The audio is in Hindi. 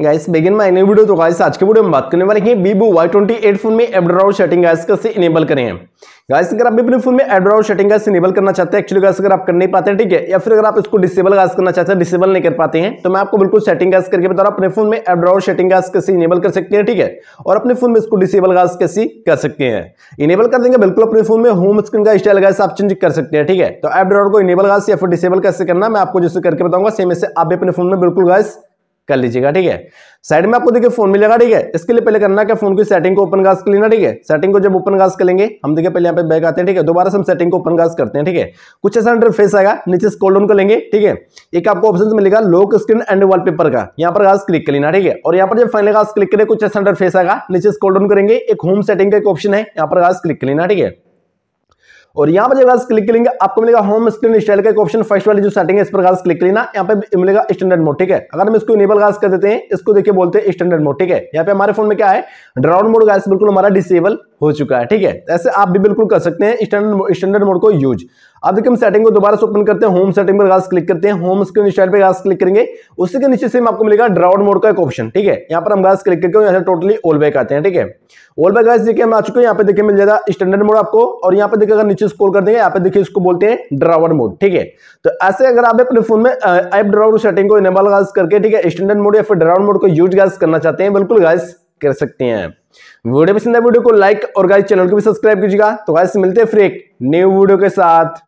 guys begin my new video तो गाइस आज के वीडियो में बात करने वाले हैं Vivo Y twenty eight phone में एब्राउड सेटिंग गाइस कैसे इनेबल करें गाइस अगर आप भी अपने फोन में एब्राउड सेटिंग गाइस इनेबल करना चाहते हैं एक्चुअली गाइस अगर आप कर नहीं पाते हैं ठीक है या फिर अगर आप इसको डिसेबल गाइस करना चाहते हैं डिसेबल नहीं कर पाते हैं तो मैं आपको बिल्कुल सेटिंग गाइस करके बता रहा अपने फोन में एब्राउड सेटिंग गाइस कैसे इनेबल कर सकते हैं ठीक है और अपने फोन में इसको डिसेबल गाइस कैसे कर सकते हैं इनेबल कर देंगे बिल्कुल अपने फोन में होम स्क्रीन का स्टाइल गाइस आप चेंज कर सकते हैं ठीक है तो एब्राउड को इनेबल गाइस या फिर डिसेबल कैसे करना मैं आपको जैसे करके बताऊंगा सेम ऐसे आप भी अपने फोन में बिल्कुल गाइस कर लीजिएगा ठीक है साइड में आपको देखिए फोन मिलेगा ठीक है इसके लिए पहले करना क्या फोन की सेटिंग को ओपन गाज कर लेना ठीक है सेटिंग को जब ओपन कर करेंगे हम देखिए पहले यहाँ पे बैग आते हैं ठीक है दोबारा से हम सेटिंग को ओपन गाज करते हैं ठीक है कुछ ऐसा इंटरफेस आएगा नीचे स्कॉल डाउन लेंगे ठीक है एक आपको ऑप्शन मिलेगा लोक स्क्रीन एंड पेपर का यहाँ पर गाज क्लिक कर लेना ठीक है और यहाँ पर जब फाइनल गास क्लिक करें कुछ ऐसा इंटरफेस आएगा नीचे स्कॉल डाउन करेंगे एक होम सेटिंग का एक ऑप्शन है यहाँ पर गास क्लिक कर लेना ठीक है और यहाँ पर जब आप क्लिक करेंगे आपको मिलेगा होम स्क्रीन स्टाइल का एक ऑप्शन फर्स्ट वाली जो सेटिंग है इस पर क्लिक लेना यहाँ पे मिलेगा स्टैंडर्ड मोड ठीक है अगर हम इसको इनेबल गाज कर देते हैं इसको देखिए बोलते हैं स्टैंडर्ड मोड ठीक है यहाँ पे हमारे फोन में क्या है ड्राउंड मोड गाइस बिल्कुल हमारा डिसेबल हो चुका है ठीक है ऐसे आप भी बिल्कुल कर सकते हैं स्टैंडर्ड स्टैंडर्ड मोड को यूज अब देखिए हम सेटिंग को दोबारा से ओपन करते हैं होम सेटिंग पर घास क्लिक करते हैं होम स्क्रीन स्टाइल पर घास क्लिक करेंगे उसी के नीचे से आपको मिलेगा ड्राउट मोड का एक ऑप्शन ठीक है यहाँ पर हम घास क्लिक करके यहाँ से टोटली ऑल बैक आते हैं ठीक है ऑल बैक घास देखिए हम आ चुके हैं यहाँ पे देखिए मिल जाएगा स्टैंडर्ड मोड आपको और यहाँ पे देखिए अगर नीचे स्कोल कर देंगे यहाँ पे देखिए इसको बोलते हैं ड्रावर मोड ठीक है तो ऐसे अगर आप अपने फोन में ऐप ड्रावर सेटिंग को इनेबल घास करके ठीक है स्टैंडर्ड मोड या फिर ड्रावर मोड को यूज घास करना चाहते हैं बिल्कुल घास कर सकते हैं वीडियो पसंद है वीडियो को लाइक और गाइस चैनल को भी सब्सक्राइब कीजिएगा तो गाइस मिलते हैं फिर एक न्यू वीडियो के साथ